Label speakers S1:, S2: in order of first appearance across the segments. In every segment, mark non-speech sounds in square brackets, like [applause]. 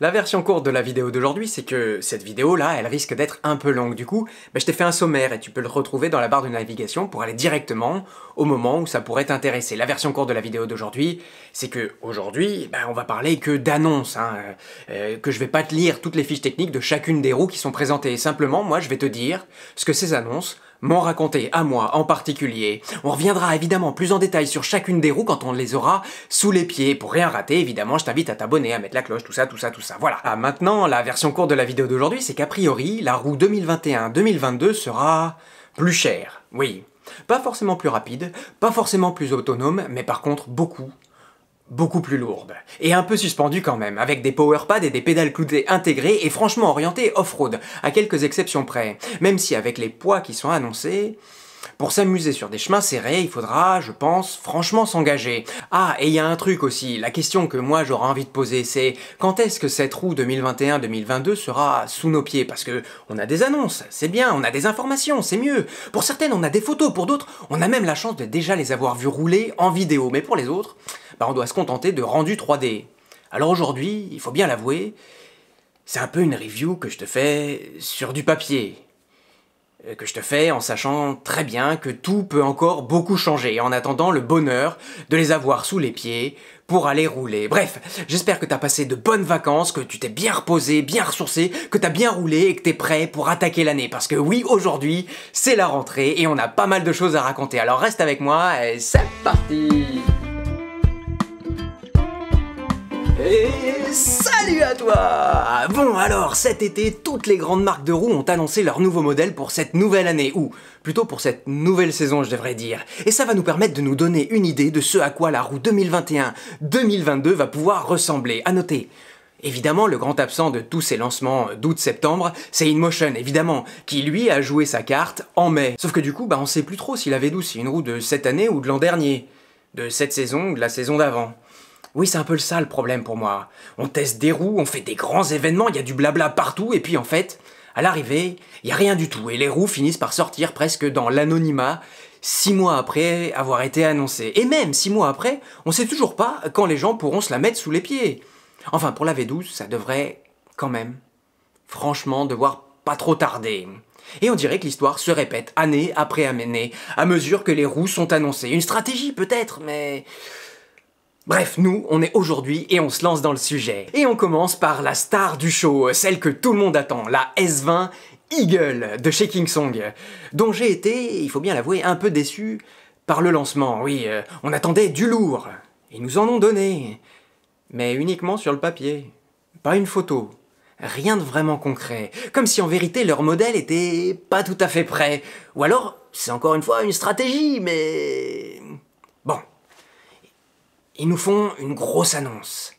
S1: La version courte de la vidéo d'aujourd'hui, c'est que cette vidéo-là, elle risque d'être un peu longue. Du coup, mais bah, je t'ai fait un sommaire et tu peux le retrouver dans la barre de navigation pour aller directement au moment où ça pourrait t'intéresser. La version courte de la vidéo d'aujourd'hui, c'est que aujourd'hui, bah, on va parler que d'annonces, hein, euh, euh, que je vais pas te lire toutes les fiches techniques de chacune des roues qui sont présentées. Simplement, moi, je vais te dire ce que ces annonces M'en raconter à moi en particulier. On reviendra évidemment plus en détail sur chacune des roues quand on les aura sous les pieds. Pour rien rater, évidemment, je t'invite à t'abonner, à mettre la cloche, tout ça, tout ça, tout ça, voilà. Ah, maintenant, la version courte de la vidéo d'aujourd'hui, c'est qu'a priori, la roue 2021-2022 sera plus chère. Oui, pas forcément plus rapide, pas forcément plus autonome, mais par contre beaucoup, beaucoup plus lourde. Et un peu suspendue quand même, avec des power pads et des pédales cloutées intégrées et franchement orientées off-road, à quelques exceptions près. Même si avec les poids qui sont annoncés... Pour s'amuser sur des chemins serrés, il faudra, je pense, franchement s'engager. Ah, et il y a un truc aussi, la question que moi j'aurais envie de poser, c'est quand est-ce que cette roue 2021-2022 sera sous nos pieds Parce que on a des annonces, c'est bien, on a des informations, c'est mieux. Pour certaines, on a des photos, pour d'autres, on a même la chance de déjà les avoir vues rouler en vidéo, mais pour les autres, bah, on doit se contenter de rendu 3D. Alors aujourd'hui, il faut bien l'avouer, c'est un peu une review que je te fais sur du papier. Euh, que je te fais en sachant très bien que tout peut encore beaucoup changer, en attendant le bonheur de les avoir sous les pieds pour aller rouler. Bref, j'espère que t'as passé de bonnes vacances, que tu t'es bien reposé, bien ressourcé, que t'as bien roulé et que t'es prêt pour attaquer l'année. Parce que oui, aujourd'hui, c'est la rentrée et on a pas mal de choses à raconter. Alors reste avec moi et c'est parti! Et salut à toi ah, Bon alors, cet été, toutes les grandes marques de roues ont annoncé leur nouveau modèle pour cette nouvelle année, ou plutôt pour cette nouvelle saison je devrais dire. Et ça va nous permettre de nous donner une idée de ce à quoi la roue 2021-2022 va pouvoir ressembler. À noter, Évidemment, le grand absent de tous ces lancements d'août-septembre, c'est InMotion, évidemment, qui lui a joué sa carte en mai. Sauf que du coup, bah, on sait plus trop s'il avait v une roue de cette année ou de l'an dernier, de cette saison ou de la saison d'avant. Oui, c'est un peu ça le problème pour moi. On teste des roues, on fait des grands événements, il y a du blabla partout, et puis en fait, à l'arrivée, il n'y a rien du tout, et les roues finissent par sortir presque dans l'anonymat, six mois après avoir été annoncées. Et même six mois après, on sait toujours pas quand les gens pourront se la mettre sous les pieds. Enfin, pour la V12, ça devrait, quand même, franchement, devoir pas trop tarder. Et on dirait que l'histoire se répète année après année, à mesure que les roues sont annoncées. Une stratégie peut-être, mais... Bref, nous, on est aujourd'hui et on se lance dans le sujet. Et on commence par la star du show, celle que tout le monde attend, la S20 Eagle de chez King Song, dont j'ai été, il faut bien l'avouer, un peu déçu par le lancement. Oui, euh, on attendait du lourd. et nous en ont donné. Mais uniquement sur le papier. Pas une photo. Rien de vraiment concret. Comme si en vérité leur modèle était pas tout à fait prêt. Ou alors, c'est encore une fois une stratégie, mais ils nous font une grosse annonce.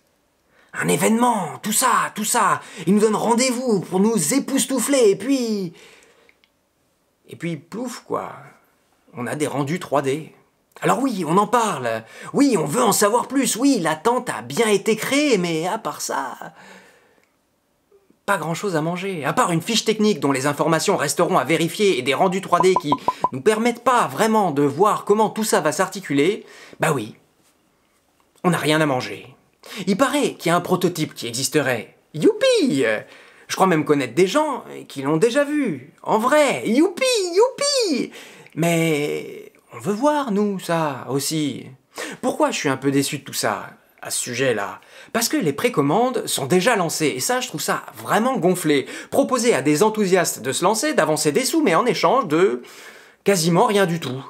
S1: Un événement, tout ça, tout ça. Ils nous donnent rendez-vous pour nous époustoufler, et puis... Et puis, plouf, quoi. On a des rendus 3D. Alors oui, on en parle. Oui, on veut en savoir plus. Oui, l'attente a bien été créée, mais à part ça pas grand-chose à manger, à part une fiche technique dont les informations resteront à vérifier et des rendus 3D qui nous permettent pas vraiment de voir comment tout ça va s'articuler, bah oui, on n'a rien à manger. Il paraît qu'il y a un prototype qui existerait. Youpi Je crois même connaître des gens qui l'ont déjà vu. En vrai, youpi, youpi Mais on veut voir, nous, ça aussi. Pourquoi je suis un peu déçu de tout ça à ce sujet-là Parce que les précommandes sont déjà lancées, et ça, je trouve ça vraiment gonflé. Proposer à des enthousiastes de se lancer, d'avancer des sous, mais en échange de quasiment rien du tout.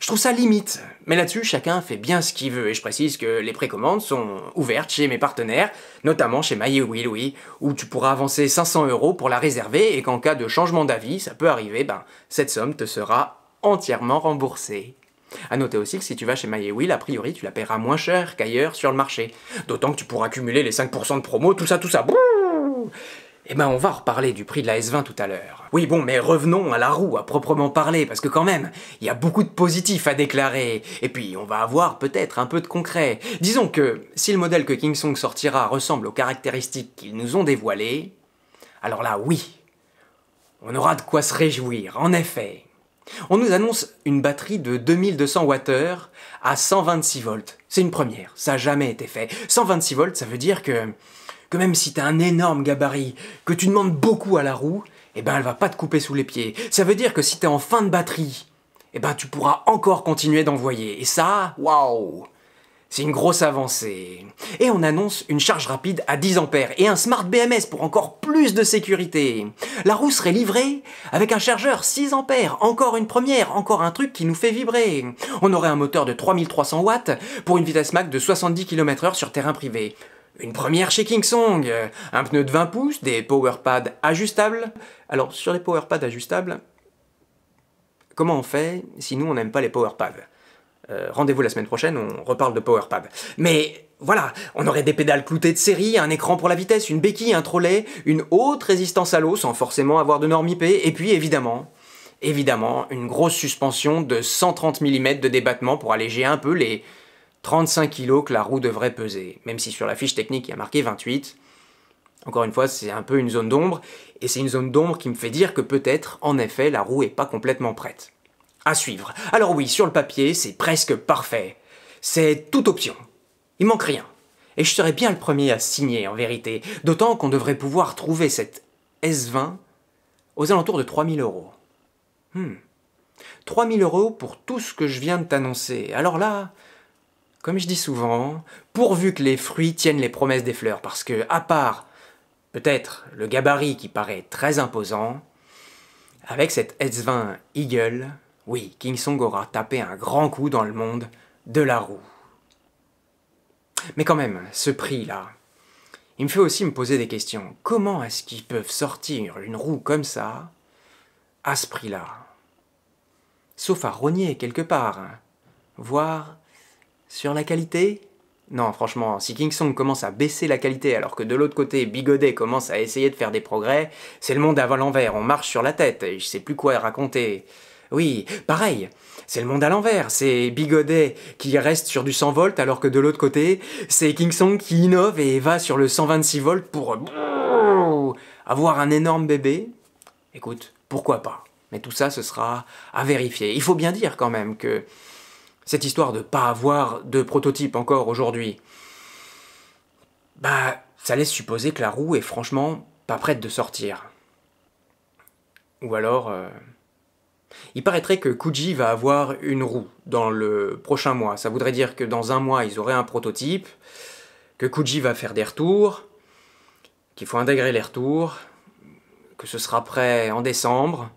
S1: Je trouve ça limite, mais là-dessus chacun fait bien ce qu'il veut, et je précise que les précommandes sont ouvertes chez mes partenaires, notamment chez My oui, oui, où tu pourras avancer 500 euros pour la réserver, et qu'en cas de changement d'avis, ça peut arriver, ben cette somme te sera entièrement remboursée. A noter aussi que si tu vas chez oui a priori tu la paieras moins cher qu'ailleurs sur le marché. D'autant que tu pourras cumuler les 5% de promo, tout ça, tout ça. Eh ben on va reparler du prix de la S20 tout à l'heure. Oui bon, mais revenons à la roue à proprement parler, parce que quand même, il y a beaucoup de positifs à déclarer, et puis on va avoir peut-être un peu de concret. Disons que, si le modèle que King Song sortira ressemble aux caractéristiques qu'ils nous ont dévoilées, alors là oui, on aura de quoi se réjouir, en effet. On nous annonce une batterie de 2200 Wh à 126 volts. C'est une première, ça n'a jamais été fait. 126 volts, ça veut dire que que même si t'as un énorme gabarit, que tu demandes beaucoup à la roue, eh ben elle va pas te couper sous les pieds. Ça veut dire que si t'es en fin de batterie, eh ben tu pourras encore continuer d'envoyer. Et ça, waouh c'est une grosse avancée. Et on annonce une charge rapide à 10 ampères et un smart BMS pour encore plus de sécurité. La roue serait livrée avec un chargeur 6 ampères, encore une première, encore un truc qui nous fait vibrer. On aurait un moteur de 3300 watts pour une vitesse max de 70 km/h sur terrain privé. Une première chez Song, un pneu de 20 pouces, des power pads ajustables. Alors sur les power pads ajustables, comment on fait si nous on n'aime pas les power pads euh, Rendez-vous la semaine prochaine, on reparle de power pads. Mais voilà, on aurait des pédales cloutées de série, un écran pour la vitesse, une béquille, un trolley, une haute résistance à l'eau sans forcément avoir de normes IP, et puis évidemment, évidemment, une grosse suspension de 130 mm de débattement pour alléger un peu les, 35 kg que la roue devrait peser, même si sur la fiche technique il y a marqué 28. Encore une fois, c'est un peu une zone d'ombre, et c'est une zone d'ombre qui me fait dire que peut-être, en effet, la roue est pas complètement prête. À suivre. Alors oui, sur le papier, c'est presque parfait. C'est toute option. Il manque rien. Et je serais bien le premier à signer, en vérité, d'autant qu'on devrait pouvoir trouver cette S20 aux alentours de 3000 euros. Hmm. 3000 euros pour tout ce que je viens de t'annoncer. Alors là, comme je dis souvent, pourvu que les fruits tiennent les promesses des fleurs, parce que, à part, peut-être, le gabarit qui paraît très imposant, avec cette S20 Eagle, oui, King Song aura tapé un grand coup dans le monde de la roue. Mais quand même, ce prix-là, il me fait aussi me poser des questions. Comment est-ce qu'ils peuvent sortir une roue comme ça, à ce prix-là Sauf à rogner quelque part, hein. voire sur la qualité Non, franchement, si King Song commence à baisser la qualité alors que de l'autre côté, Bigodet commence à essayer de faire des progrès, c'est le monde à l'envers, on marche sur la tête, et je sais plus quoi raconter. Oui, pareil, c'est le monde à l'envers, c'est Bigodet qui reste sur du 100 volts alors que de l'autre côté, c'est King Song qui innove et va sur le 126 volts pour avoir un énorme bébé. Écoute, pourquoi pas Mais tout ça, ce sera à vérifier. Il faut bien dire quand même que cette histoire de pas avoir de prototype encore aujourd'hui, bah, ça laisse supposer que la roue est franchement pas prête de sortir. Ou alors... Euh, il paraîtrait que Kuji va avoir une roue dans le prochain mois. Ça voudrait dire que dans un mois, ils auraient un prototype, que Kuji va faire des retours, qu'il faut intégrer les retours, que ce sera prêt en décembre,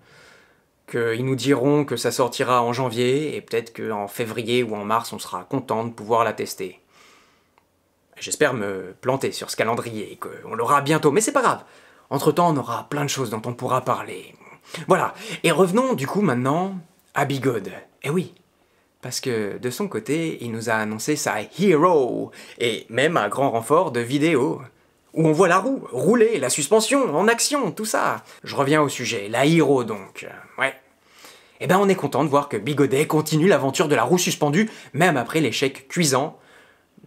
S1: qu'ils nous diront que ça sortira en janvier et peut-être qu'en février ou en mars on sera content de pouvoir la tester. J'espère me planter sur ce calendrier et qu'on l'aura bientôt, mais c'est pas grave. Entre-temps, on aura plein de choses dont on pourra parler. Voilà, et revenons du coup maintenant à Bigode. Eh oui, parce que de son côté, il nous a annoncé sa Hero, et même un grand renfort de vidéos où on voit la roue, rouler, la suspension, en action, tout ça. Je reviens au sujet, la Hiro donc. Ouais. Eh ben on est content de voir que Bigodet continue l'aventure de la roue suspendue, même après l'échec cuisant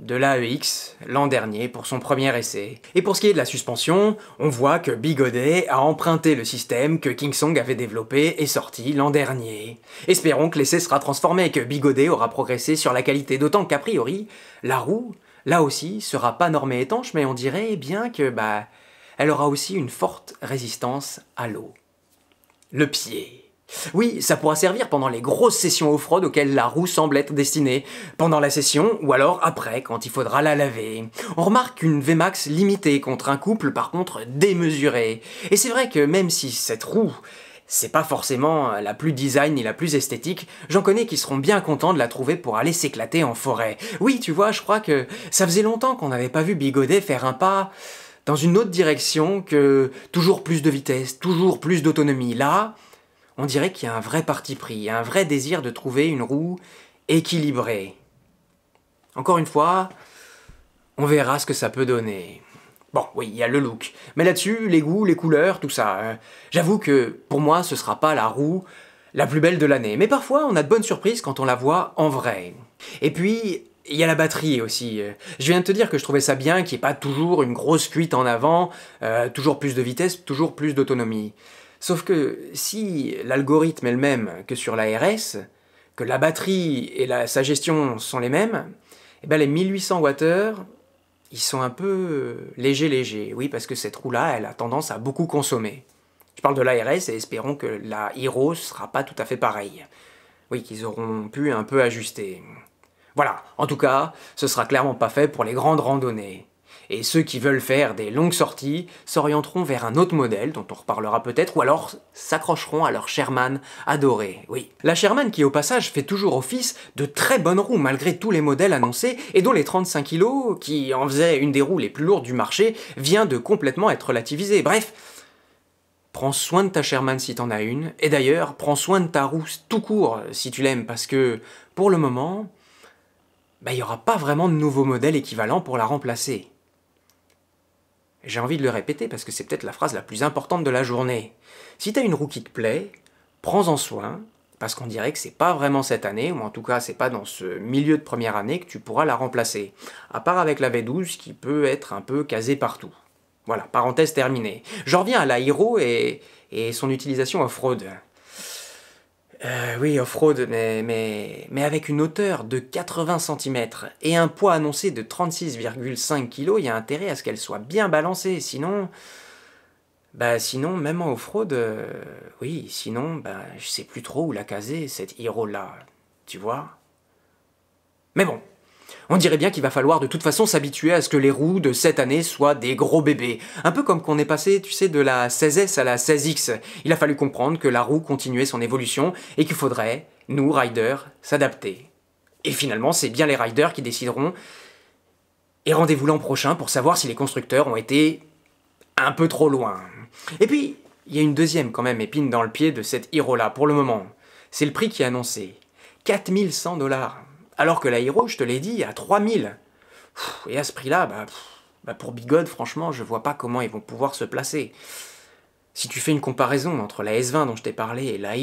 S1: de l'AEX l'an dernier pour son premier essai. Et pour ce qui est de la suspension, on voit que Bigodet a emprunté le système que King Song avait développé et sorti l'an dernier. Espérons que l'essai sera transformé et que Bigodet aura progressé sur la qualité, d'autant qu'a priori, la roue là aussi, sera pas normée étanche, mais on dirait bien que bah, elle aura aussi une forte résistance à l'eau. Le pied. Oui, ça pourra servir pendant les grosses sessions aux fraudes auxquelles la roue semble être destinée, pendant la session ou alors après quand il faudra la laver. On remarque une Vmax limitée contre un couple par contre démesuré. Et c'est vrai que même si cette roue c'est pas forcément euh, la plus design ni la plus esthétique, j'en connais qui seront bien contents de la trouver pour aller s'éclater en forêt. Oui, tu vois, je crois que ça faisait longtemps qu'on n'avait pas vu Bigodet faire un pas dans une autre direction que toujours plus de vitesse, toujours plus d'autonomie. Là, on dirait qu'il y a un vrai parti pris, un vrai désir de trouver une roue équilibrée. Encore une fois, on verra ce que ça peut donner. Bon, oui, il y a le look. Mais là-dessus, les goûts, les couleurs, tout ça. Hein. J'avoue que pour moi, ce sera pas la roue la plus belle de l'année. Mais parfois, on a de bonnes surprises quand on la voit en vrai. Et puis, il y a la batterie aussi. Euh. Je viens de te dire que je trouvais ça bien qu'il n'y ait pas toujours une grosse cuite en avant, euh, toujours plus de vitesse, toujours plus d'autonomie. Sauf que si l'algorithme est le même que sur la RS, que la batterie et sa gestion sont les mêmes, et eh bien les 1800 Wh ils sont un peu légers, euh, légers. Oui, parce que cette roue-là, elle a tendance à beaucoup consommer. Je parle de l'ARS et espérons que la Hero sera pas tout à fait pareille. Oui, qu'ils auront pu un peu ajuster. Voilà, en tout cas, ce sera clairement pas fait pour les grandes randonnées. Et ceux qui veulent faire des longues sorties s'orienteront vers un autre modèle dont on reparlera peut-être, ou alors s'accrocheront à leur Sherman adoré, oui. La Sherman qui au passage fait toujours office de très bonne roue malgré tous les modèles annoncés et dont les 35 kg, qui en faisaient une des roues les plus lourdes du marché, vient de complètement être relativisée. Bref, prends soin de ta Sherman si t'en as une, et d'ailleurs, prends soin de ta roue tout court si tu l'aimes, parce que, pour le moment, bah, il n'y aura pas vraiment de nouveau modèle équivalent pour la remplacer j'ai envie de le répéter parce que c'est peut-être la phrase la plus importante de la journée. Si t'as une roue qui te plaît, prends-en soin, parce qu'on dirait que c'est pas vraiment cette année, ou en tout cas c'est pas dans ce milieu de première année que tu pourras la remplacer, à part avec la V12 qui peut être un peu casée partout. Voilà, parenthèse terminée. Je reviens à la et, et son utilisation off fraude. Euh, oui, off-road, mais, mais, avec une hauteur de 80 cm et un poids annoncé de 36,5 kg, il y a intérêt à ce qu'elle soit bien balancée, sinon... Bah sinon, même en off euh, oui, sinon, bah, je sais plus trop où la caser, cette Hiro là tu vois Mais bon, on dirait bien qu'il va falloir de toute façon s'habituer à ce que les roues de cette année soient des gros bébés. Un peu comme qu'on est passé, tu sais, de la 16S à la 16X. Il a fallu comprendre que la roue continuait son évolution et qu'il faudrait, nous, riders, s'adapter. Et finalement, c'est bien les riders qui décideront. Et rendez-vous l'an prochain pour savoir si les constructeurs ont été un peu trop loin. Et puis, il y a une deuxième quand même épine dans le pied de cette Hiro là pour le moment. C'est le prix qui est annoncé. 4100 dollars. Alors que l'Aéro, je te l'ai dit, à 3000. Et à ce prix-là, bah, bah pour Bigode, franchement, je vois pas comment ils vont pouvoir se placer. Si tu fais une comparaison entre la S20 dont je t'ai parlé et la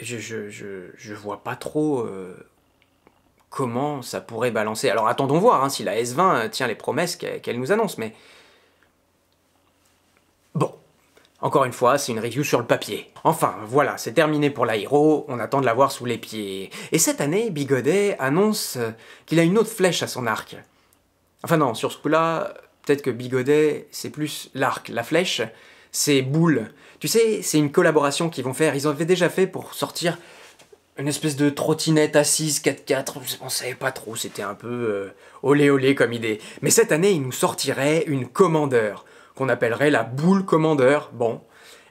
S1: je, je, vois pas trop euh, comment ça pourrait balancer. Alors attendons voir hein, si la S20 tient les promesses qu'elle nous annonce, mais encore une fois, c'est une review sur le papier. Enfin, voilà, c'est terminé pour l'Aéro, on attend de l'avoir sous les pieds. Et cette année, Bigodet annonce euh, qu'il a une autre flèche à son arc. Enfin non, sur ce coup-là, peut-être que Bigodet, c'est plus l'arc, la flèche, c'est boule. Tu sais, c'est une collaboration qu'ils vont faire, ils en avaient déjà fait pour sortir une espèce de trottinette assise 4x4, ne savait pas trop, c'était un peu oléolé euh, olé olé comme idée. Mais cette année, ils nous sortiraient une commandeur qu'on appellerait la boule commandeur, bon,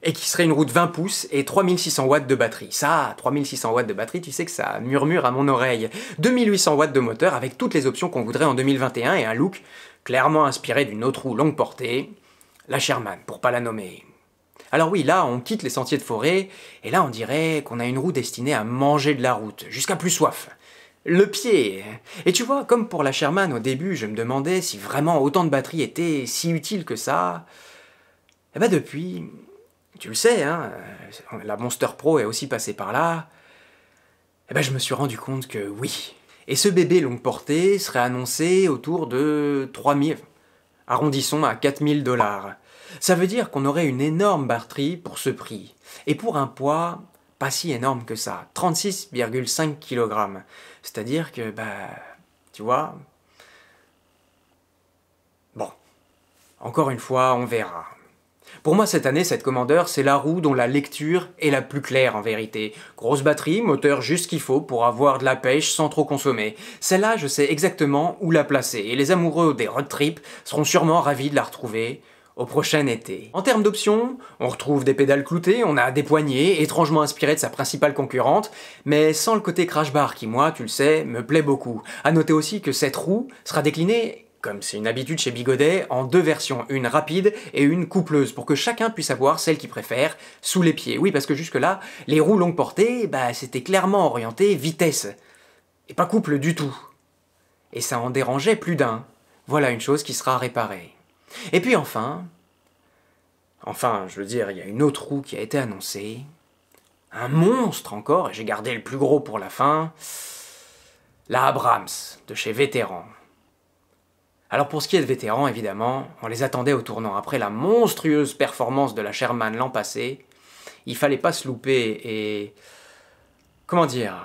S1: et qui serait une roue de 20 pouces et 3600 watts de batterie. Ça, 3600 watts de batterie, tu sais que ça murmure à mon oreille. 2800 watts de moteur avec toutes les options qu'on voudrait en 2021 et un look clairement inspiré d'une autre roue longue portée, la Sherman, pour pas la nommer. Alors oui, là, on quitte les sentiers de forêt, et là, on dirait qu'on a une roue destinée à manger de la route, jusqu'à plus soif le pied. Et tu vois, comme pour la Sherman au début, je me demandais si vraiment autant de batteries étaient si utiles que ça. et eh bah ben, depuis, tu le sais, hein, la Monster Pro est aussi passée par là. Eh ben je me suis rendu compte que oui. Et ce bébé longue portée serait annoncé autour de 3000, arrondissons à 4000 dollars. Ça veut dire qu'on aurait une énorme batterie pour ce prix. Et pour un poids pas si énorme que ça, 36,5 kg. C'est-à-dire que, bah, tu vois... Bon. Encore une fois, on verra. Pour moi, cette année, cette commandeur, c'est la roue dont la lecture est la plus claire en vérité. Grosse batterie, moteur juste qu'il faut pour avoir de la pêche sans trop consommer. Celle-là, je sais exactement où la placer, et les amoureux des road trips seront sûrement ravis de la retrouver au prochain été. En termes d'options, on retrouve des pédales cloutées, on a des poignées, étrangement inspirées de sa principale concurrente, mais sans le côté crash bar qui, moi, tu le sais, me plaît beaucoup. À noter aussi que cette roue sera déclinée comme c'est une habitude chez Bigodet, en deux versions, une rapide et une coupleuse, pour que chacun puisse avoir celle qu'il préfère sous les pieds. Oui, parce que jusque-là, les roues longue portée, bah, c'était clairement orienté vitesse, et pas couple du tout. Et ça en dérangeait plus d'un. Voilà une chose qui sera réparée. Et puis enfin, enfin, je veux dire, il y a une autre roue qui a été annoncée. Un monstre encore, et j'ai gardé le plus gros pour la fin. La Abrams, de chez Vétéran. Alors pour ce qui est de Vétéran, évidemment, on les attendait au tournant. Après la monstrueuse performance de la Sherman l'an passé, il fallait pas se louper et... Comment dire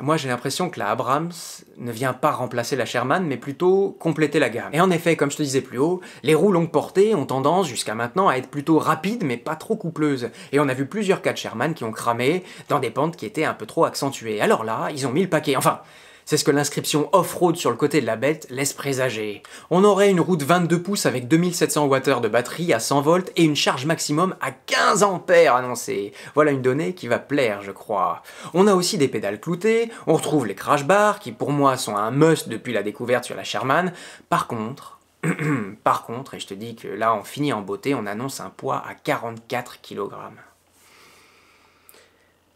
S1: moi j'ai l'impression que la Abrams ne vient pas remplacer la Sherman, mais plutôt compléter la gamme. Et en effet, comme je te disais plus haut, les roues longue portée ont tendance jusqu'à maintenant à être plutôt rapides mais pas trop coupleuses, et on a vu plusieurs cas de Sherman qui ont cramé dans des pentes qui étaient un peu trop accentuées. Alors là, ils ont mis le paquet, enfin... C'est ce que l'inscription off-road sur le côté de la bête laisse présager. On aurait une route 22 pouces avec 2700 Wh de batterie à 100 volts et une charge maximum à 15 ampères annoncée. Voilà une donnée qui va plaire, je crois. On a aussi des pédales cloutées, on retrouve les crash bars qui pour moi sont un must depuis la découverte sur la Sherman. Par contre, [clears throat] par contre, et je te dis que là on finit en beauté, on annonce un poids à 44 kg.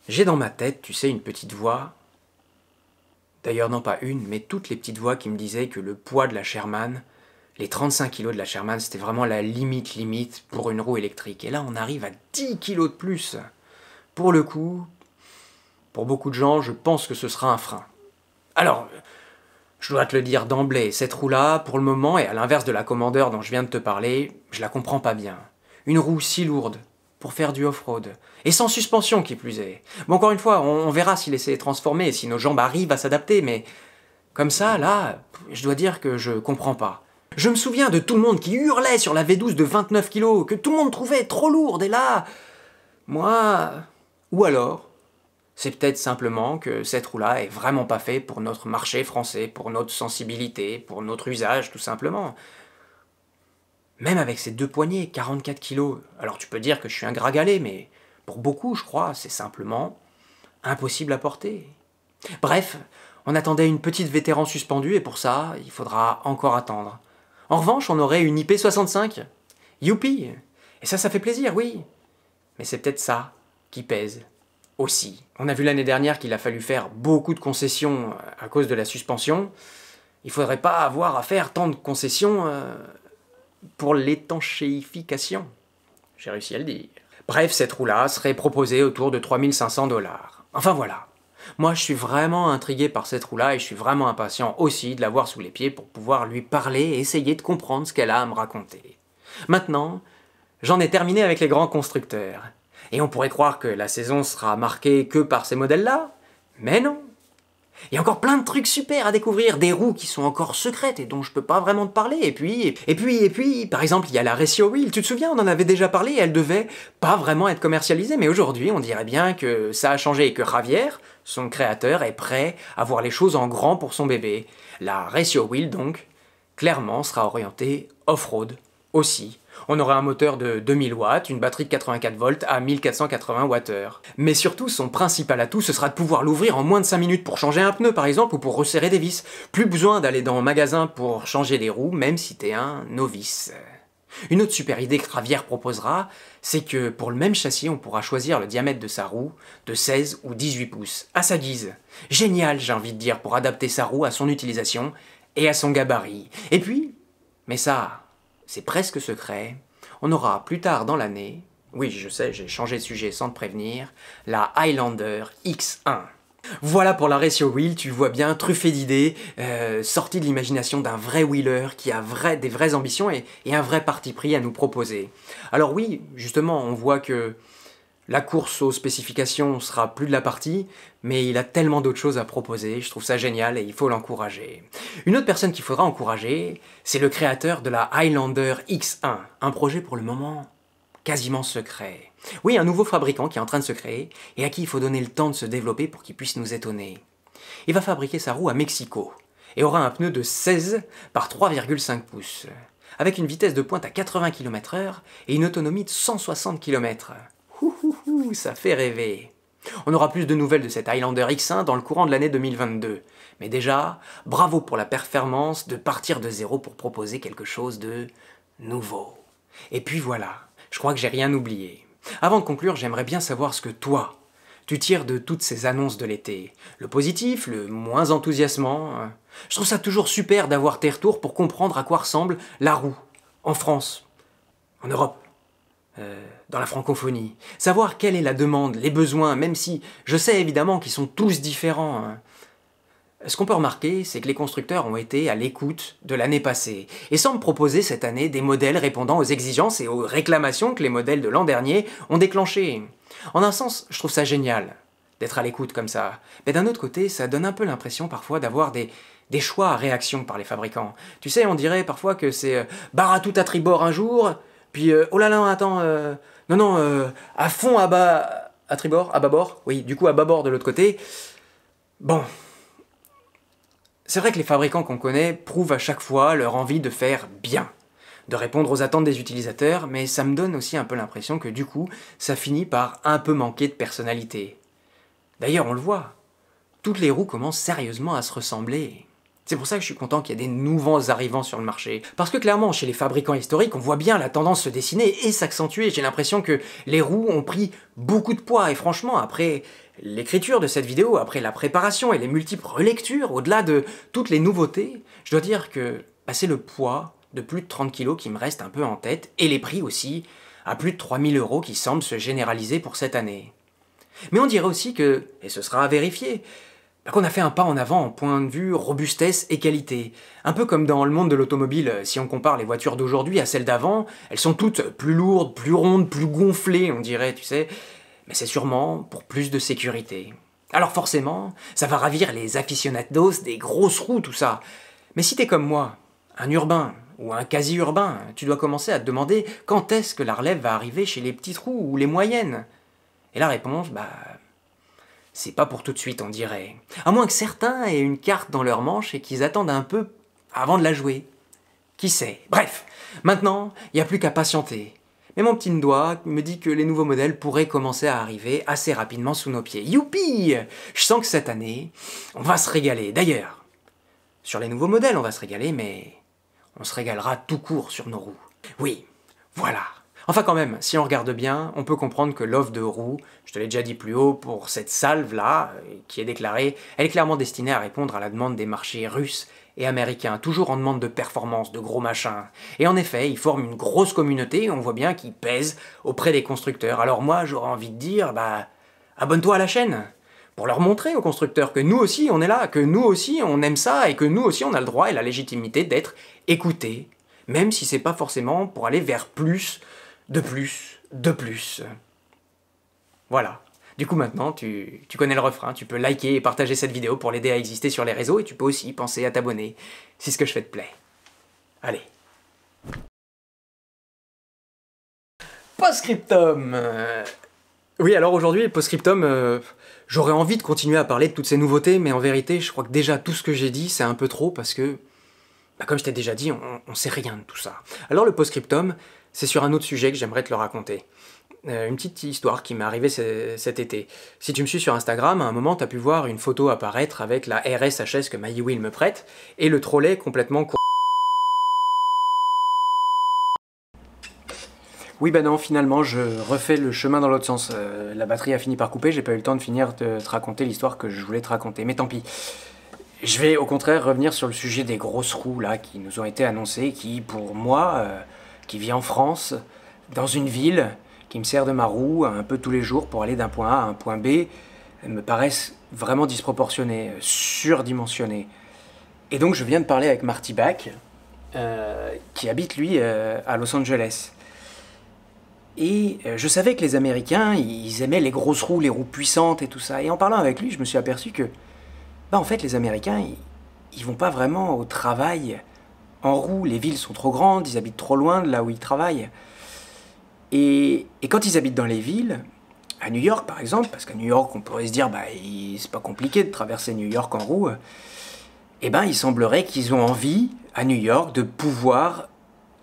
S1: J'ai dans ma tête, tu sais, une petite voix D'ailleurs, non pas une, mais toutes les petites voix qui me disaient que le poids de la Sherman, les 35 kg de la Sherman, c'était vraiment la limite limite pour une roue électrique. Et là, on arrive à 10 kg de plus. Pour le coup, pour beaucoup de gens, je pense que ce sera un frein. Alors, je dois te le dire d'emblée, cette roue-là, pour le moment, et à l'inverse de la commandeur dont je viens de te parler, je la comprends pas bien. Une roue si lourde, pour faire du off-road. Et sans suspension qui plus est. Bon, encore une fois, on, verra si l'essai est transformé et si nos jambes arrivent à s'adapter, mais comme ça, là, je dois dire que je comprends pas. Je me souviens de tout le monde qui hurlait sur la V12 de 29 kg, que tout le monde trouvait trop lourde, et là... Moi... Ou alors, c'est peut-être simplement que cette roue-là est vraiment pas faite pour notre marché français, pour notre sensibilité, pour notre usage, tout simplement. Même avec ces deux poignées, 44 kilos, alors tu peux dire que je suis un gragalet, mais pour beaucoup, je crois, c'est simplement impossible à porter. Bref, on attendait une petite vétéran suspendue et pour ça, il faudra encore attendre. En revanche, on aurait une IP65. Youpi Et ça, ça fait plaisir, oui. Mais c'est peut-être ça qui pèse aussi. On a vu l'année dernière qu'il a fallu faire beaucoup de concessions euh, à cause de la suspension. Il faudrait pas avoir à faire tant de concessions euh, pour l'étanchéification. J'ai réussi à le dire. Bref, cette roue-là serait proposée autour de 3500 dollars. Enfin voilà. Moi, je suis vraiment intrigué par cette roue-là et je suis vraiment impatient aussi de l'avoir sous les pieds pour pouvoir lui parler et essayer de comprendre ce qu'elle a à me raconter. Maintenant, j'en ai terminé avec les grands constructeurs. Et on pourrait croire que la saison sera marquée que par ces modèles-là, mais non il y a encore plein de trucs super à découvrir, des roues qui sont encore secrètes et dont je peux pas vraiment te parler, et puis, et puis, et puis, par exemple, il y a la Ratio Wheel, tu te souviens, on en avait déjà parlé, elle devait pas vraiment être commercialisée, mais aujourd'hui, on dirait bien que ça a changé et que Javier, son créateur, est prêt à voir les choses en grand pour son bébé. La Ratio Wheel, donc, clairement, sera orientée off-road aussi, on aura un moteur de 2000 watts, une batterie de 84 volts à 1480 watt-heure. Mais surtout, son principal atout, ce sera de pouvoir l'ouvrir en moins de 5 minutes pour changer un pneu par exemple ou pour resserrer des vis. Plus besoin d'aller dans un magasin pour changer les roues, même si t'es un novice. Une autre super idée que Travière proposera, c'est que pour le même châssis, on pourra choisir le diamètre de sa roue de 16 ou 18 pouces, à sa guise. Génial, j'ai envie de dire, pour adapter sa roue à son utilisation et à son gabarit. Et puis, mais ça, c'est presque secret, on aura plus tard dans l'année, oui je sais, j'ai changé de sujet sans te prévenir, la Highlander X1. Voilà pour la Ratio Wheel, tu vois bien, truffée d'idées, euh, sortie de l'imagination d'un vrai wheeler qui a vrai, des vraies ambitions et, un vrai parti pris à nous proposer. Alors oui, justement, on voit que la course aux spécifications sera plus de la partie, mais il a tellement d'autres choses à proposer, je trouve ça génial et il faut l'encourager. Une autre personne qu'il faudra encourager, c'est le créateur de la Highlander X1, un projet pour le moment quasiment secret. Oui, un nouveau fabricant qui est en train de se créer et à qui il faut donner le temps de se développer pour qu'il puisse nous étonner. Il va fabriquer sa roue à Mexico et aura un pneu de 16 par 3,5 pouces, avec une vitesse de pointe à 80 km/h et une autonomie de 160 km ça fait rêver. On aura plus de nouvelles de cet Highlander X1 dans le courant de l'année 2022. Mais déjà, bravo pour la performance de partir de zéro pour proposer quelque chose de nouveau. Et puis voilà, je crois que j'ai rien oublié. Avant de conclure, j'aimerais bien savoir ce que toi, tu tires de toutes ces annonces de l'été. Le positif, le moins enthousiasmant. Hein. Je trouve ça toujours super d'avoir tes retours pour comprendre à quoi ressemble la roue, en France, en Europe. Euh, dans la francophonie. Savoir quelle est la demande, les besoins, même si je sais évidemment qu'ils sont tous différents. Hein. Ce qu'on peut remarquer, c'est que les constructeurs ont été à l'écoute de l'année passée et semblent proposer cette année des modèles répondant aux exigences et aux réclamations que les modèles de l'an dernier ont déclenchées. En un sens, je trouve ça génial d'être à l'écoute comme ça. Mais d'un autre côté, ça donne un peu l'impression parfois d'avoir des, des choix à réaction par les fabricants. Tu sais, on dirait parfois que c'est euh, barre à tout à tribord un jour puis, euh, oh là là, attends, euh, non, non, euh, à fond, à bas, à tribord, à bas bord, oui, du coup, à bas bord de l'autre côté. Bon. C'est vrai que les fabricants qu'on connaît prouvent à chaque fois leur envie de faire bien, de répondre aux attentes des utilisateurs, mais ça me donne aussi un peu l'impression que du coup, ça finit par un peu manquer de personnalité. D'ailleurs, on le voit, toutes les roues commencent sérieusement à se ressembler. C'est pour ça que je suis content qu'il y ait des nouveaux arrivants sur le marché. Parce que clairement, chez les fabricants historiques, on voit bien la tendance se dessiner et s'accentuer. J'ai l'impression que les roues ont pris beaucoup de poids, et franchement, après l'écriture de cette vidéo, après la préparation et les multiples relectures, au-delà de toutes les nouveautés, je dois dire que passer bah, c'est le poids de plus de 30 kg qui me reste un peu en tête, et les prix aussi, à plus de 3000 euros qui semblent se généraliser pour cette année. Mais on dirait aussi que, et ce sera à vérifier, bah, qu'on a fait un pas en avant en point de vue robustesse et qualité. Un peu comme dans le monde de l'automobile, si on compare les voitures d'aujourd'hui à celles d'avant, elles sont toutes plus lourdes, plus rondes, plus gonflées, on dirait, tu sais. Mais c'est sûrement pour plus de sécurité. Alors forcément, ça va ravir les aficionados des grosses roues, tout ça. Mais si t'es comme moi, un urbain ou un quasi-urbain, tu dois commencer à te demander quand est-ce que la relève va arriver chez les petites roues ou les moyennes. Et la réponse, bah, c'est pas pour tout de suite, on dirait. À moins que certains aient une carte dans leur manche et qu'ils attendent un peu avant de la jouer. Qui sait Bref, maintenant, il n'y a plus qu'à patienter. Mais mon petit doigt me dit que les nouveaux modèles pourraient commencer à arriver assez rapidement sous nos pieds. Youpi Je sens que cette année, on va se régaler. D'ailleurs, sur les nouveaux modèles, on va se régaler, mais on se régalera tout court sur nos roues. Oui, voilà, Enfin quand même, si on regarde bien, on peut comprendre que l'offre de roue, je te l'ai déjà dit plus haut, pour cette salve-là, euh, qui est déclarée, elle est clairement destinée à répondre à la demande des marchés russes et américains, toujours en demande de performance, de gros machins. Et en effet, ils forment une grosse communauté, on voit bien qu'ils pèsent auprès des constructeurs. Alors moi, j'aurais envie de dire, bah, abonne-toi à la chaîne pour leur montrer aux constructeurs que nous aussi on est là, que nous aussi on aime ça et que nous aussi on a le droit et la légitimité d'être écoutés, même si c'est pas forcément pour aller vers plus de plus, de plus. Voilà. Du coup maintenant, tu, connais le refrain, tu peux liker et partager cette vidéo pour l'aider à exister sur les réseaux et tu peux aussi penser à t'abonner si ce que je fais te plaît. Allez. Postscriptum euh, Oui, alors aujourd'hui, Postscriptum, scriptum euh, j'aurais envie de continuer à parler de toutes ces nouveautés, mais en vérité, je crois que déjà tout ce que j'ai dit, c'est un peu trop parce que, bah, comme je t'ai déjà dit, on, on sait rien de tout ça. Alors le Postscriptum, c'est sur un autre sujet que j'aimerais te le raconter. Euh, une petite histoire qui m'est arrivée cet été. Si tu me suis sur Instagram, à un moment, tu as pu voir une photo apparaître avec la RSHS que Maïwil me prête et le trolley complètement Oui, ben non, finalement, je refais le chemin dans l'autre sens. Euh, la batterie a fini par couper, j'ai pas eu le temps de finir de te raconter l'histoire que je voulais te raconter, mais tant pis. Je vais au contraire revenir sur le sujet des grosses roues là qui nous ont été annoncées, qui pour moi euh, qui vit en France, dans une ville, qui me sert de ma roue un peu tous les jours pour aller d'un point A à un point B, me paraissent vraiment disproportionnées, surdimensionnées. Et donc je viens de parler avec Marty Bach, euh, qui habite lui euh, à Los Angeles. Et euh, je savais que les Américains, ils aimaient les grosses roues, les roues puissantes et tout ça. Et en parlant avec lui, je me suis aperçu que, bah, en fait, les Américains, ils, ils vont pas vraiment au travail en roue, les villes sont trop grandes, ils habitent trop loin de là où ils travaillent. Et, quand ils habitent dans les villes, à New York par exemple, parce qu'à New York on pourrait se dire bah c'est pas compliqué de traverser New York en roue, eh ben il semblerait qu'ils ont envie à New York de pouvoir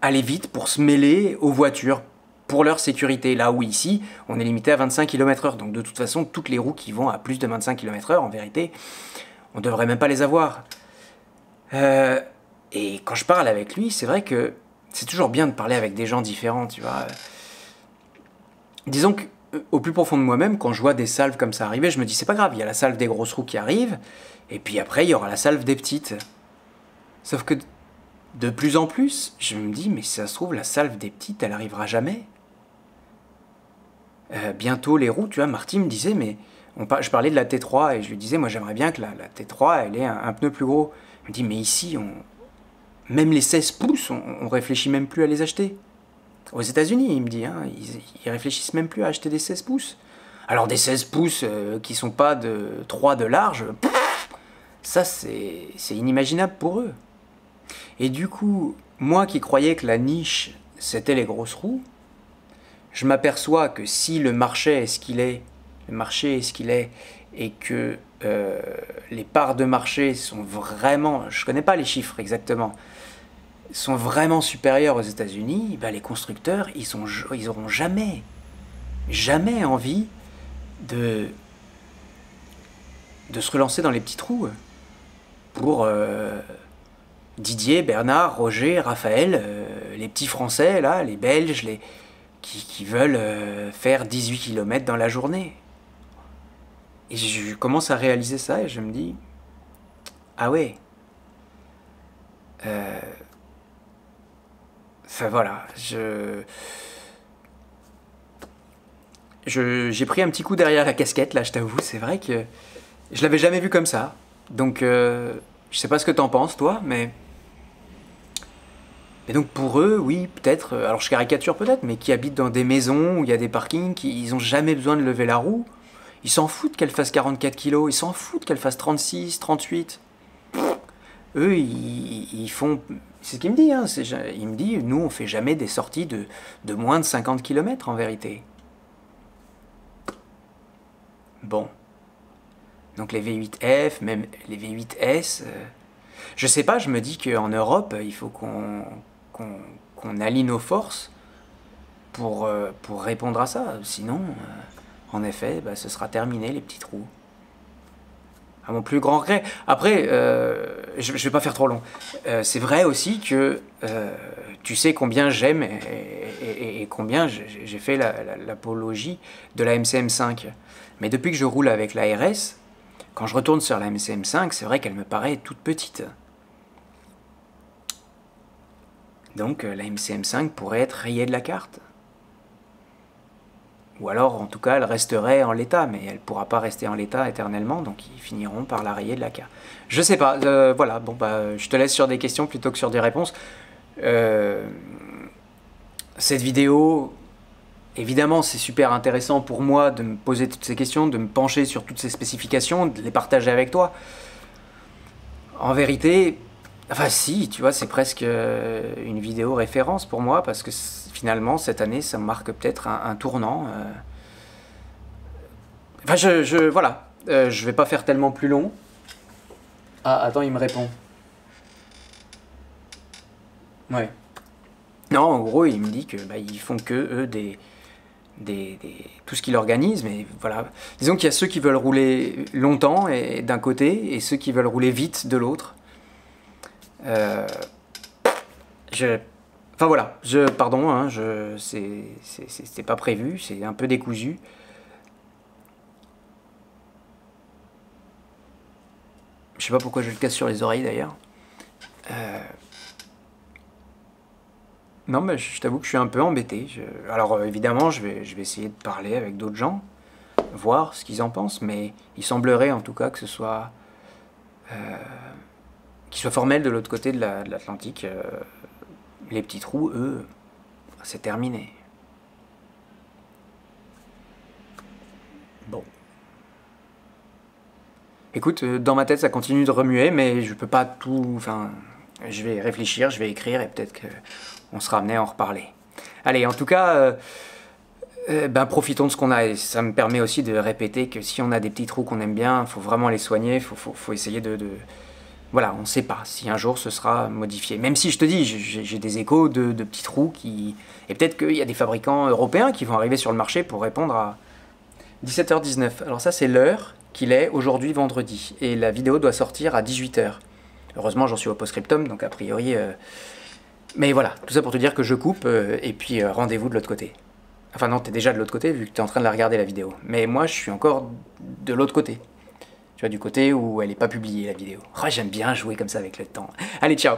S1: aller vite pour se mêler aux voitures pour leur sécurité. Là où ici, on est limité à 25 km/h. Donc de toute façon, toutes les roues qui vont à plus de 25 km/h, en vérité, on devrait même pas les avoir. Euh, et quand je parle avec lui, c'est vrai que c'est toujours bien de parler avec des gens différents, tu vois. Disons que euh, au plus profond de moi-même, quand je vois des salves comme ça arriver, je me dis c'est pas grave, il y a la salve des grosses roues qui arrive, et puis après il y aura la salve des petites. Sauf que de plus en plus, je me dis mais si ça se trouve, la salve des petites, elle arrivera jamais. Euh, bientôt les roues, tu vois, Marty me disait mais je parlais de la T3 et je lui disais moi j'aimerais bien que la, T3 elle ait un, un, pneu plus gros. Il me dit mais ici on même les 16 pouces, on, réfléchit même plus à les acheter. Aux États-Unis, il me dit, hein, ils, réfléchissent même plus à acheter des 16 pouces. Alors des 16 pouces euh, qui sont pas de 3 de large, ça c'est inimaginable pour eux. Et du coup, moi qui croyais que la niche c'était les grosses roues, je m'aperçois que si le marché est ce qu'il est, le marché est ce qu'il est, et que euh, les parts de marché sont vraiment, je ne connais pas les chiffres exactement, sont vraiment supérieures aux États-Unis, bah, les constructeurs, ils n'auront ils auront jamais, jamais envie de, de se relancer dans les petits trous. Euh, pour euh, Didier, Bernard, Roger, Raphaël, les petits Français, là, les Belges, les, qui, qui veulent faire 18 km dans la journée. Et je commence à réaliser ça et je me dis, ah ouais, euh, enfin voilà, je... J'ai pris un petit coup derrière la casquette, là, je t'avoue, c'est vrai que je l'avais jamais vu comme ça. Donc, euh, je sais pas ce que t'en penses, toi, mais... Et donc pour eux, oui, peut-être, euh, alors je caricature peut-être, mais qui habitent dans des maisons où il y a des parkings, qui, ils n'ont jamais besoin de lever la roue, ils s'en foutent qu'elle fasse 44 kilos, ils s'en foutent qu'elle fasse 36, 38. eux, ils, font. C'est ce qu'il me dit. Hein, il me dit nous, on fait jamais des sorties de, moins de 50 km en vérité. Bon. Donc les V8F, même les V8S. Euh, je sais pas, je me dis qu'en Europe, il faut qu'on allie nos forces euh, pour, répondre à ça. Sinon. Euh, en effet, bah, ce sera terminé les petits trous. À mon plus grand regret. Après, euh, je ne vais pas faire trop long. Euh, c'est vrai aussi que euh, tu sais combien j'aime et, combien j'ai fait l'apologie de la MCM5. Mais depuis que je roule avec la RS, quand je retourne sur la MCM5, c'est vrai qu'elle me paraît toute petite. Donc la MCM5 pourrait être rayée de la carte. Ou alors, en tout cas, elle resterait en l'état, mais elle ne pourra pas rester en l'état éternellement, donc ils finiront par la rayer de la carte. Je sais pas, euh, voilà, bon, bah, je te laisse sur des questions plutôt que sur des réponses. Euh, cette vidéo, évidemment, c'est super intéressant pour moi de me poser toutes ces questions, de me pencher sur toutes ces spécifications, de les partager avec toi. En vérité, enfin si, tu vois, c'est presque euh, une vidéo référence pour moi, parce que finalement, cette année, ça marque peut-être un, tournant. Euh. Enfin, je, je voilà, euh, je vais pas faire tellement plus long. Ah, attends, il me répond. Ouais. Non, en gros, il me dit que bah, ils font que eux des, tout ce qu'ils organisent, mais voilà. Disons qu'il y a ceux qui veulent rouler longtemps et, d'un côté, et ceux qui veulent rouler vite de l'autre. Euh, je Enfin voilà, je, pardon, hein, je, c'est pas prévu, c'est un peu décousu. Je sais pas pourquoi je le casse sur les oreilles d'ailleurs. Euh, non, mais je, t'avoue que je suis un peu embêté. Alors euh, évidemment, je vais, je vais essayer de parler avec d'autres gens, voir ce qu'ils en pensent, mais il semblerait en tout cas que ce soit. Euh, qu'il soit formel de l'autre côté de l'Atlantique. Les petits trous, eux, c'est terminé. Bon. Écoute, euh, dans ma tête, ça continue de remuer, mais je peux pas tout... Enfin, je vais réfléchir, je vais écrire, et peut-être qu'on sera amené à en reparler. Allez, en tout cas... Euh, euh, ben, profitons de ce qu'on a et ça me permet aussi de répéter que si on a des petits trous qu'on aime bien, faut vraiment les soigner, faut, faut, essayer de voilà, on ne sait pas si un jour ce sera modifié. Même si je te dis, j'ai des échos de, de, petits trous qui... Et peut-être qu'il y a des fabricants européens qui vont arriver sur le marché pour répondre à 17h19. Alors ça, c'est l'heure qu'il est aujourd'hui vendredi. Et la vidéo doit sortir à 18h. Heureusement, j'en suis au post-scriptum, donc a priori... Euh, mais voilà, tout ça pour te dire que je coupe, euh, et puis euh, rendez-vous de l'autre côté. Enfin non, t'es déjà de l'autre côté, vu que t'es en train de la regarder la vidéo. Mais moi, je suis encore de l'autre côté. Tu vois, du côté où elle n'est pas publiée, la vidéo. Oh, j'aime bien jouer comme ça avec le temps. Allez, ciao